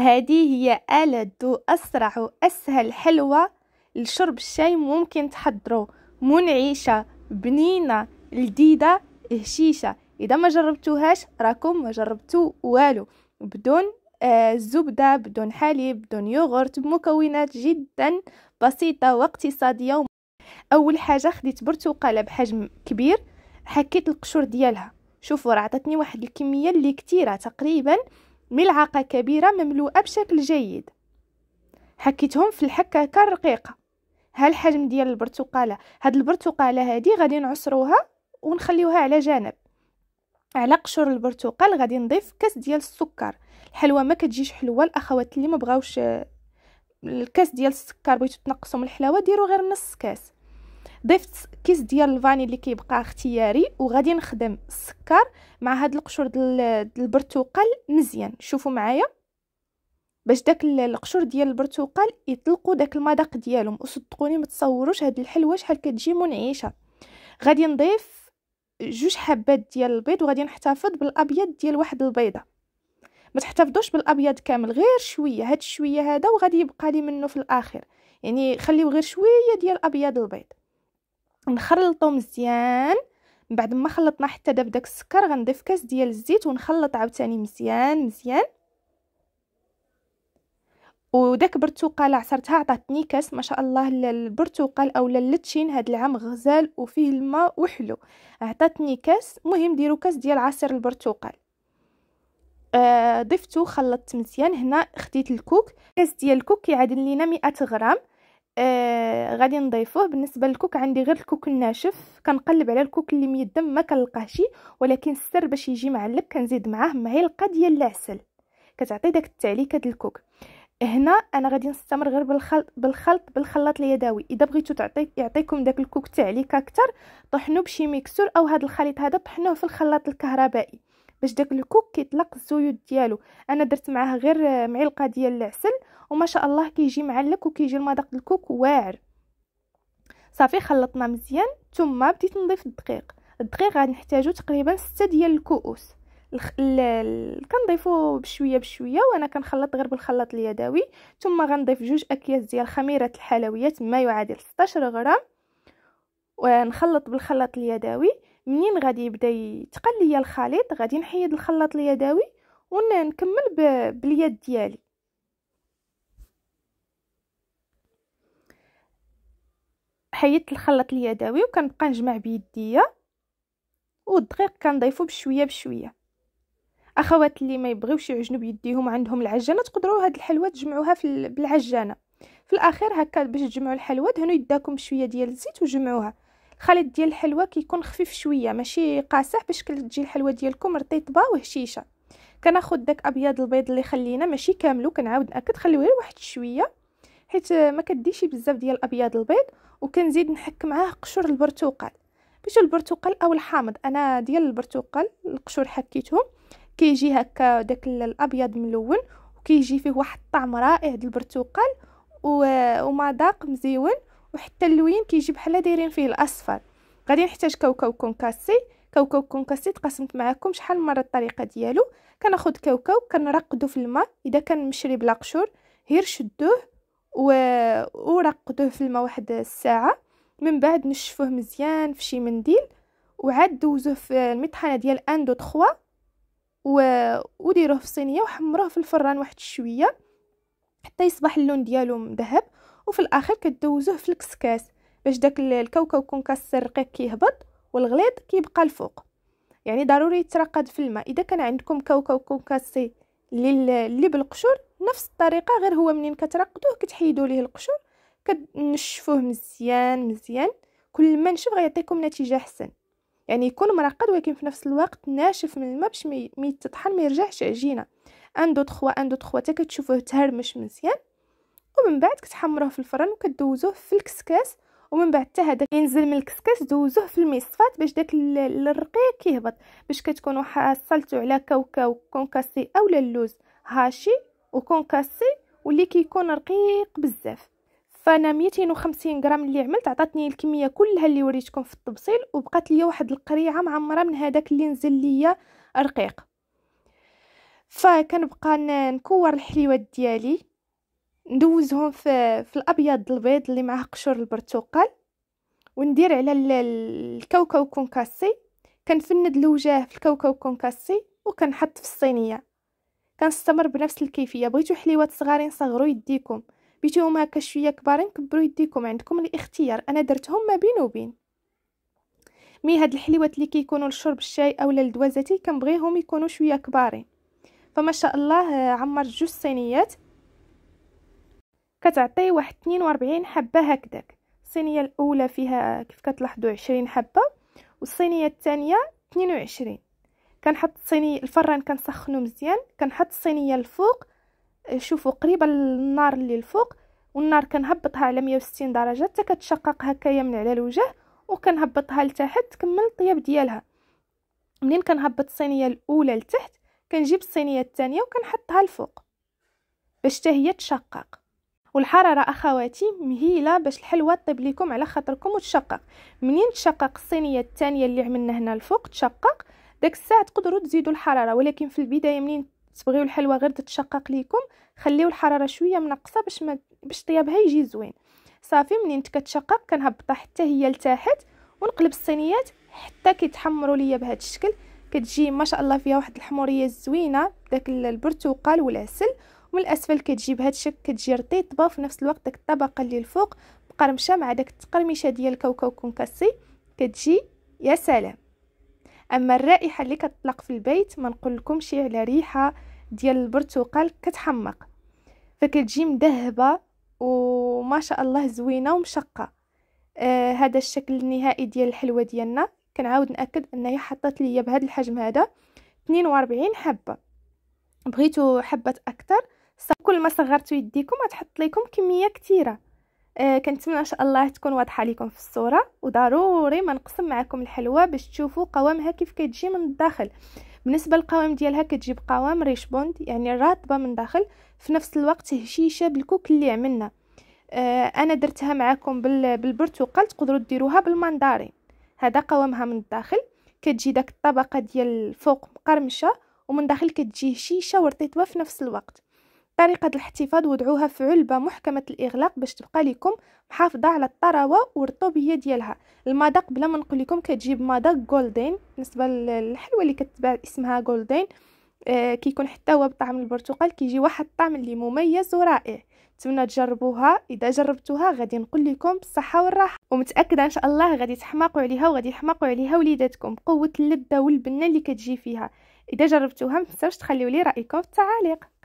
هذه هي ألذ أسرع أسهل حلوة لشرب الشاي ممكن تحضرو منعشة بنينة لذيذة هشيشة إذا ما جربتوهاش راكم ما جربتو والو بدون آه زبدة بدون حليب بدون يوغرت بمكونات جدا بسيطة واقتصادية أول حاجة خديت برتقالة بحجم كبير حكيت القشور ديالها شوفوا راه عطتني واحد الكمية اللي كتيرة تقريبا ملعقة كبيرة مملوءة بشكل جيد حكيتهم في الحكاكة الرقيقة ها الحجم ديال البرتقالة هاد البرتقالة هادي غادي نعصروها ونخليوها على جنب على قشور البرتقال غادي نضيف كاس ديال السكر الحلوى ما كتجيش حلوه الاخوات اللي ما بغاوش الكاس ديال السكر بغيتو تنقصوا من الحلاوه ديروا غير نص كاس ضفت كيس ديال الفاني اللي كيبقى اختياري وغادي نخدم السكر مع هاد القشور ديال البرتقال مزيان شوفوا معايا باش داك القشور ديال البرتقال يطلقوا داك المذاق ديالهم وصدقوني ما تصوروش هاد الحلوه شحال كتجي منعشه غادي نضيف جوج حبات ديال البيض وغادي نحتفظ بالابيض ديال واحد البيضه ما تحتفظوش بالابيض كامل غير شويه هاد الشويه هذا وغادي يبقى لي منه في الاخر يعني خليو غير شويه ديال ابيض البيض نخلطو مزيان من بعد ما خلطنا حتى داب داك السكر غنضيف كاس ديال الزيت ونخلط عاوتاني مزيان مزيان وداك برتقاله عصرتها عطاتني كاس ما شاء الله البرتقال اولا اللتشين هاد العام غزال وفيه الماء وحلو عطاتني كاس مهم ديرو كاس ديال عصير البرتقال آه ضفتو خلطت مزيان هنا خديت الكوك كاس ديال الكوك كيعادل لينا 100 غرام آه غادي نضيفوه بالنسبه للكوك عندي غير الكوك الناشف كنقلب على الكوك اللي ميدم ما كنلقاهش ولكن السر باش يجي معلب كنزيد معاه معلقه ديال العسل كتعطي داك التعليكه ديال الكوك هنا انا غادي نستمر غير بالخلط بالخلط بالخلاط اليدوي اذا بغيتو تعطي يعطيكم داك الكوك تعليكه اكثر طحنوه بشي ميكسور او هذا الخليط هذا طحنوه في الخلاط الكهربائي باش داك الكوك كيطلق الزيوت ديالو انا درت معاه غير معلقه ديال العسل وما شاء الله كيجي معلك وكيجي المذاق الكوك واعر صافي خلطنا مزيان ثم بديت نضيف الدقيق الدقيق غنحتاجو تقريبا ستة ديال الكؤوس ال... كنضيفو بشويه بشويه وانا كنخلط غير بالخلاط اليدوي ثم غنضيف جوج اكياس ديال خميره الحلويات ما يعادل 16 غرام ونخلط بالخلاط اليدوي منين غادي يبدا يتقل ليا الخليط غادي نحيد الخلاط اليدوي ونكمل باليد ديالي حيدت الخلاط اليدوي وكنبقى نجمع بيديا والدقيق كنضيفو بشويه بشويه اخوات اللي ما يبغيوش يعجنوا بيديهم عندهم العجانه تقدروا هاد الحلوه تجمعوها في بالعجانه في الاخير هكا باش تجمعوا الحلوه دهنوا يداكم بشويه ديال الزيت وجمعوها الخليط ديال الحلوى كيكون خفيف شويه ماشي قاسح باش تجي الحلوى ديالكم رطيبه وهشيشه كناخد داك ابيض البيض اللي خلينا ماشي كاملو كنعاود ناكد خليوه غير واحد شويه حيت ما كديشي بزاف ديال الابيض البيض وكنزيد نحك معاه قشور البرتقال باش البرتقال او الحامض انا ديال البرتقال القشور حكيتهم كيجي هكا داك الابيض ملون وكيجي فيه واحد الطعم رائع ديال البرتقال ومذاق مزيون وحتى اللوين كيجي بحال دايرين فيه الاصفر غادي نحتاج كوكو كونكاسي كوكو كونكاسي تقسمت معكم شحال مره الطريقه ديالو كناخذ كوكو كنرقدو في الماء اذا كان مشري بلا قشور غير شدوه و... ورقدوه في الماء واحد الساعه من بعد نشفوه مزيان في شي منديل وعاد دوزوه في المطحنه ديال ان دو 3 و... وديروه في صينيه وحمروه في الفران واحد شويه حتى يصبح اللون ديالو مذهب وفي الاخر كدوزوه في الكسكاس باش داك يكون كسر الرقيق كيهبط والغليظ كيبقى الفوق يعني ضروري يترقد في الماء اذا كان عندكم كاوكاو كونكاسي اللي بالقشور نفس الطريقه غير هو منين كترقدوه كتحيدوا ليه القشور كنشفوه مزيان مزيان كل ما نشف غيعطيكم نتيجه احسن يعني يكون مرقد ولكن في نفس الوقت ناشف من الماء باش ما يتطحن ما يرجعش عجينه ان دو 3 ان دو 3 حتى كتشوفوه تهرمش مزيان ومن بعد كتحمروه في الفرن وكدوزوه في الكسكاس ومن بعد حتى هذا ينزل من الكسكاس دوزوه في المصفات باش داك الرقيق كيهبط باش كتكونوا حصلتوا على كاوكاو كونكاسي اولا اللوز هاشي وكونكاسي واللي كيكون رقيق بزاف فانا 250 غرام اللي عملت عطاتني الكميه كلها اللي وريتكم في التبصيل وبقات لي واحد القريعه معمره من هذاك اللي نزل ليا رقيق فكنبقى نكور الحليوات ديالي ندوزهم في, في الابيض البيض اللي معاه قشور البرتقال وندير على الكاوكاو كونكاسي كنفند الوجه في الكاوكاو كونكاسي وكنحط في الصينيه كنستمر بنفس الكيفيه بغيتو حليوات صغارين صغروا يديكم بيتوهم هكا شويه كبارين كبروا يديكم عندكم الاختيار انا درتهم ما بين وبين مي هاد الحليوات اللي كيكونوا لشرب الشاي اولا الدوازاتي كنبغيهم يكونوا شويه كبارين فما شاء الله آه، عمرت جوج صينيات كتعطي واحد 42 حبه هكذاك الصينيه الاولى فيها كيف كتلاحظوا 20 حبه والصينيه الثانيه 22 كنحط الصينيه الفران كنسخنو مزيان كنحط الصينيه الفوق شوفوا قريبه للنار اللي الفوق والنار كنهبطها على 160 درجه حتى كتشقق هكايا من على الوجه وكنهبطها لتحت تكمل الطياب ديالها منين كنهبط الصينيه الاولى لتحت كنجيب الصينيه الثانيه وكنحطها الفوق باش حتى هي تشقق والحراره اخواتي مهيله باش الحلوه طيب لكم على خاطركم وتشقق منين تشقق الصينيه الثانيه اللي عملنا هنا الفوق تشقق داك الساعه تقدروا تزيدوا الحراره ولكن في البدايه منين تبغيو الحلوه غير تتشقق ليكم خليو الحراره شويه منقصه باش ما باش طيابها يجي زوين صافي منين كتشقق كنهبطها حتى هي لتحت ونقلب الصينيات حتى كيتحمروا ليا بهذا الشكل كتجي ما شاء الله فيها واحد الحموريه زوينه داك البرتقال والعسل من الاسفل كتجي بهذا الشكل كتجي رطيطبه وفي نفس الوقت داك الطبقه اللي الفوق مقرمشه مع داك التقرميشه ديال الكاوكاو كونكاسي كتجي يا سلام اما الرائحه اللي كتطلق في البيت ما نقول لكمش على ريحه ديال البرتقال كتحمق فكتجي مذهبه وما شاء الله زوينه ومشقه آه هذا الشكل النهائي ديال الحلوه ديالنا كنعاود ناكد ان هي حطات ليا بهذا الحجم هذا 42 حبه بغيتو حبات اكثر كل ما صغرتوا يديكم غتحط ليكم كميه كثيره آه كنتمنى ان شاء الله تكون واضحه لكم في الصوره وضروري ما نقسم معكم الحلوه باش تشوفوا قوامها كيف كتجي من الداخل بالنسبه للقوام ديالها كتجيب قوام ريش بوند يعني راتبه من الداخل في نفس الوقت هشيشه بالكوك اللي عملنا آه انا درتها معكم بالبرتقال تقدروا ديروها بالمندارين هذا قوامها من الداخل كتجي داك الطبقه ديال الفوق مقرمشه ومن داخل كتجي هشيشه ورطيطبه في نفس الوقت طريقة الاحتفاظ وضعوها في علبة محكمة الإغلاق باش تبقى لكم محافظة على الطراوة والرطوبية ديالها المذاق بلا ما نقول لكم كتجيب مذاق جولدين بالنسبة للحلوى اللي كتباع اسمها جولدين آه كيكون حتى هو بطعم البرتقال كيجي واحد الطعم اللي مميز ورائع نتمنى تجربوها اذا جربتوها غادي نقول لكم بالصحه والراحه ومتاكده ان شاء الله غادي تحماقوا عليها وغادي يحماقوا عليها وليداتكم بقوه اللذه والبنه اللي كتجي فيها اذا جربتوها ما تنساوش تخليوا لي رايكم في التعاليق